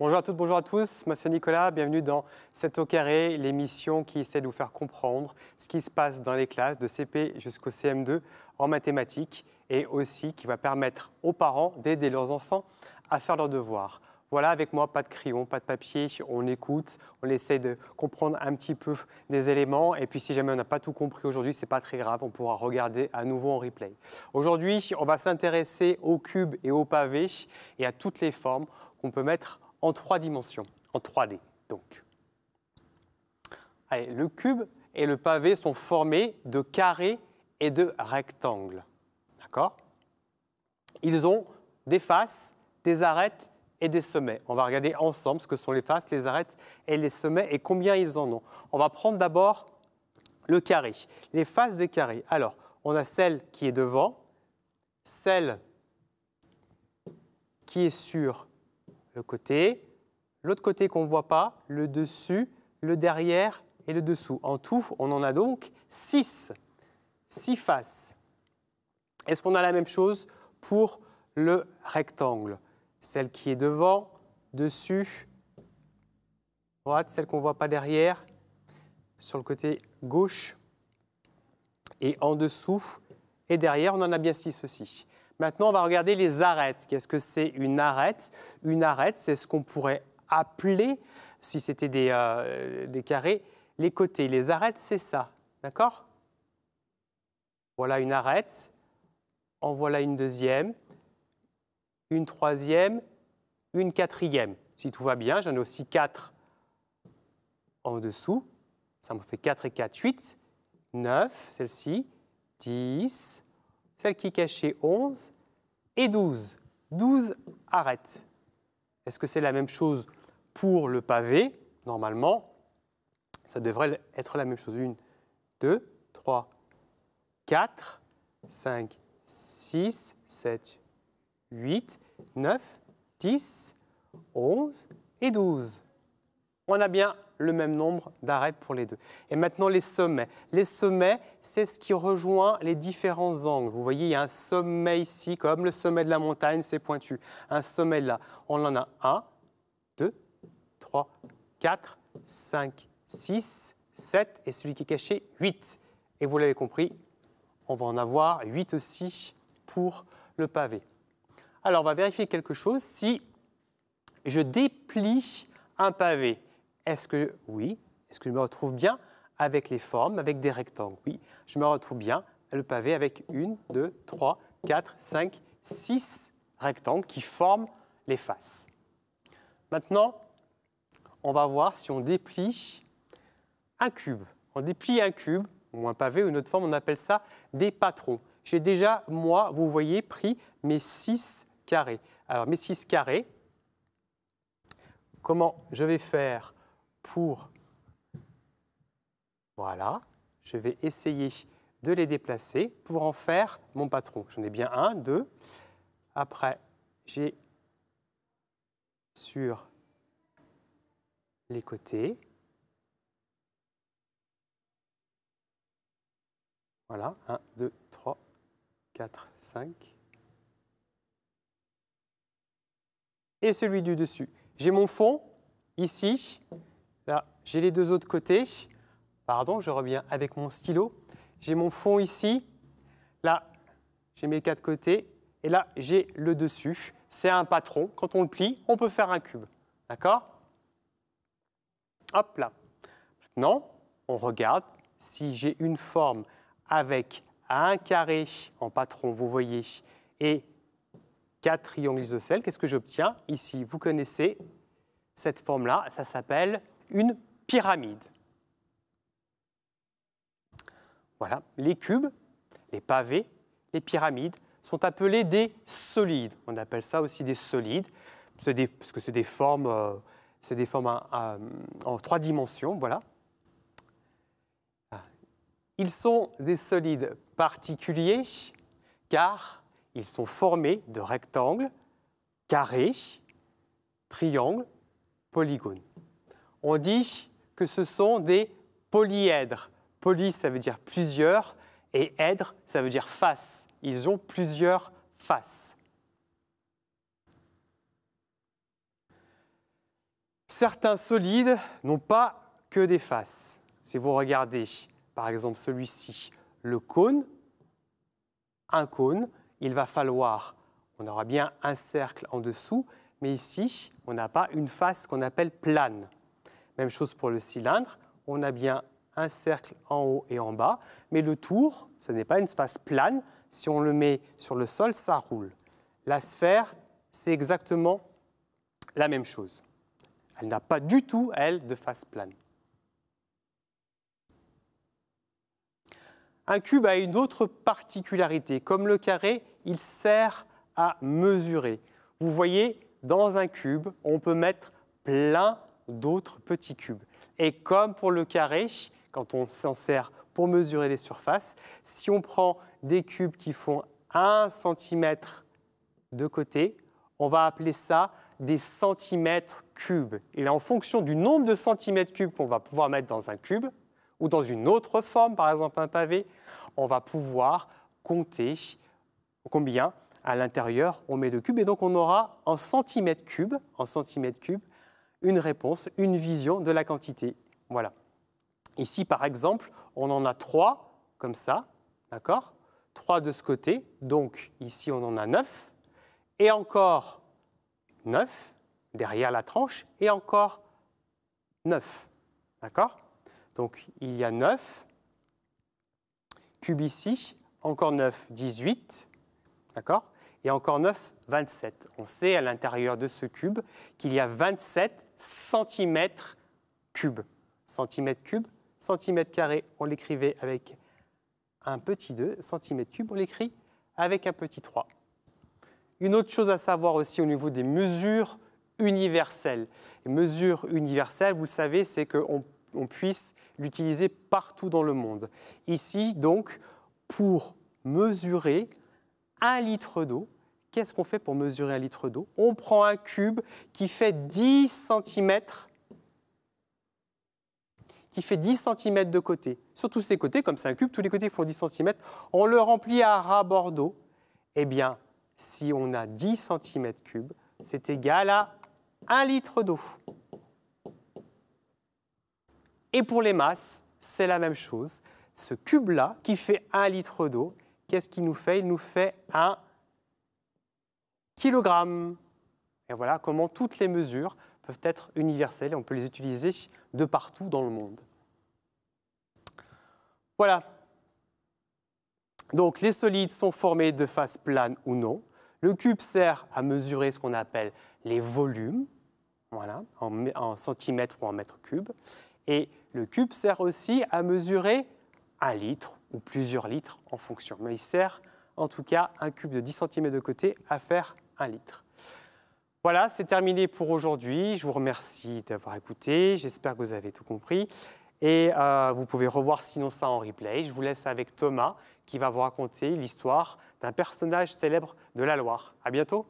Bonjour à toutes, bonjour à tous. Moi, c'est Nicolas. Bienvenue dans 7 au carré, l'émission qui essaie de vous faire comprendre ce qui se passe dans les classes de CP jusqu'au CM2 en mathématiques et aussi qui va permettre aux parents d'aider leurs enfants à faire leurs devoirs. Voilà, avec moi, pas de crayon, pas de papier, on écoute, on essaie de comprendre un petit peu des éléments. Et puis, si jamais on n'a pas tout compris aujourd'hui, c'est pas très grave, on pourra regarder à nouveau en replay. Aujourd'hui, on va s'intéresser aux cubes et aux pavés et à toutes les formes qu'on peut mettre en trois dimensions, en 3D donc. le cube et le pavé sont formés de carrés et de rectangles. D'accord Ils ont des faces, des arêtes et des sommets. On va regarder ensemble ce que sont les faces, les arêtes et les sommets et combien ils en ont. On va prendre d'abord le carré, les faces des carrés. Alors, on a celle qui est devant, celle qui est sur le côté, l'autre côté qu'on ne voit pas, le dessus, le derrière et le dessous. En tout, on en a donc 6. six faces. Est-ce qu'on a la même chose pour le rectangle Celle qui est devant, dessus, droite, celle qu'on ne voit pas derrière, sur le côté gauche, et en dessous, et derrière, on en a bien 6 aussi. Maintenant, on va regarder les arêtes. Qu'est-ce que c'est une arête Une arête, c'est ce qu'on pourrait appeler, si c'était euh, des, carrés, les côtés. Les arêtes, c'est ça. D'accord Voilà une arête. En voilà une deuxième. Une troisième. Une quatrième. Si tout va bien, j'en ai aussi quatre en dessous. Ça me fait 4 et 4, 8, 9, celle-ci, 10, celle qui cachait 11 et 12. 12 arrête. Est-ce que c'est la même chose pour le pavé Normalement, ça devrait être la même chose. 1, 2, 3, 4, 5, 6, 7, 8, 9, 10, 11 et 12. On a bien le même nombre d'arêtes pour les deux. Et maintenant, les sommets. Les sommets, c'est ce qui rejoint les différents angles. Vous voyez, il y a un sommet ici, comme le sommet de la montagne, c'est pointu. Un sommet là. On en a 1, 2, 3, 4, 5, 6, 7, et celui qui est caché, 8. Et vous l'avez compris, on va en avoir 8 aussi pour le pavé. Alors, on va vérifier quelque chose. Si je déplie un pavé, est-ce que oui Est-ce que je me retrouve bien avec les formes, avec des rectangles Oui. Je me retrouve bien le pavé avec une, deux, trois, quatre, cinq, six rectangles qui forment les faces. Maintenant, on va voir si on déplie un cube. On déplie un cube, ou un pavé, ou une autre forme, on appelle ça des patrons. J'ai déjà, moi, vous voyez, pris mes 6 carrés. Alors, mes 6 carrés, comment je vais faire pour... Voilà, je vais essayer de les déplacer pour en faire mon patron. J'en ai bien un, deux. Après, j'ai sur les côtés. Voilà, un, deux, trois, quatre, cinq. Et celui du dessus. J'ai mon fond ici Là, j'ai les deux autres côtés. Pardon, je reviens avec mon stylo. J'ai mon fond ici. Là, j'ai mes quatre côtés. Et là, j'ai le dessus. C'est un patron. Quand on le plie, on peut faire un cube. D'accord Hop là. Maintenant, on regarde si j'ai une forme avec un carré en patron, vous voyez, et quatre triangles isocèles, qu'est-ce que j'obtiens Ici, vous connaissez cette forme-là, ça s'appelle une pyramide. Voilà, les cubes, les pavés, les pyramides sont appelés des solides. On appelle ça aussi des solides, parce que c'est des formes, euh, des formes euh, euh, en trois dimensions, voilà. Ah. Ils sont des solides particuliers car ils sont formés de rectangles, carrés, triangles, polygones. On dit que ce sont des polyèdres. Poly, ça veut dire plusieurs, et èdre, ça veut dire face. Ils ont plusieurs faces. Certains solides n'ont pas que des faces. Si vous regardez, par exemple, celui-ci, le cône, un cône, il va falloir, on aura bien un cercle en dessous, mais ici, on n'a pas une face qu'on appelle plane. Même chose pour le cylindre, on a bien un cercle en haut et en bas, mais le tour, ce n'est pas une face plane, si on le met sur le sol, ça roule. La sphère, c'est exactement la même chose. Elle n'a pas du tout, elle, de face plane. Un cube a une autre particularité. Comme le carré, il sert à mesurer. Vous voyez, dans un cube, on peut mettre plein d'autres petits cubes. Et comme pour le carré, quand on s'en sert pour mesurer les surfaces, si on prend des cubes qui font 1 cm de côté, on va appeler ça des centimètres cubes. Et là, en fonction du nombre de centimètres cubes qu'on va pouvoir mettre dans un cube, ou dans une autre forme, par exemple un pavé, on va pouvoir compter combien à l'intérieur on met de cubes. Et donc on aura en centimètres cube en centimètre cube une réponse, une vision de la quantité. Voilà. Ici, par exemple, on en a 3 comme ça, d'accord 3 de ce côté, donc ici on en a 9 et encore 9 derrière la tranche, et encore 9 d'accord Donc il y a 9 cube ici, encore 9, 18, d'accord Et encore 9, 27. On sait à l'intérieur de ce cube qu'il y a 27 centimètres cube. Centimètre cube, centimètre carré, on l'écrivait avec un petit 2, centimètre cube, on l'écrit avec un petit 3. Une autre chose à savoir aussi au niveau des mesures universelles. Les mesures universelles, vous le savez, c'est qu'on puisse l'utiliser partout dans le monde. Ici, donc, pour mesurer un litre d'eau, Qu'est-ce qu'on fait pour mesurer un litre d'eau On prend un cube qui fait 10 cm qui fait 10 cm de côté. Sur tous ces côtés, comme c'est un cube, tous les côtés font 10 cm. On le remplit à ras d'eau. Eh bien, si on a 10 cm3, c'est égal à 1 litre d'eau. Et pour les masses, c'est la même chose. Ce cube-là, qui fait 1 litre d'eau, qu'est-ce qu'il nous fait Il nous fait un Kilogrammes. Et voilà comment toutes les mesures peuvent être universelles et on peut les utiliser de partout dans le monde. Voilà. Donc les solides sont formés de faces planes ou non. Le cube sert à mesurer ce qu'on appelle les volumes, voilà, en, en centimètres ou en mètres cubes. Et le cube sert aussi à mesurer un litre ou plusieurs litres en fonction. Mais il sert en tout cas un cube de 10 cm de côté à faire litre. Voilà, c'est terminé pour aujourd'hui. Je vous remercie d'avoir écouté. J'espère que vous avez tout compris. Et euh, vous pouvez revoir sinon ça en replay. Je vous laisse avec Thomas qui va vous raconter l'histoire d'un personnage célèbre de la Loire. À bientôt.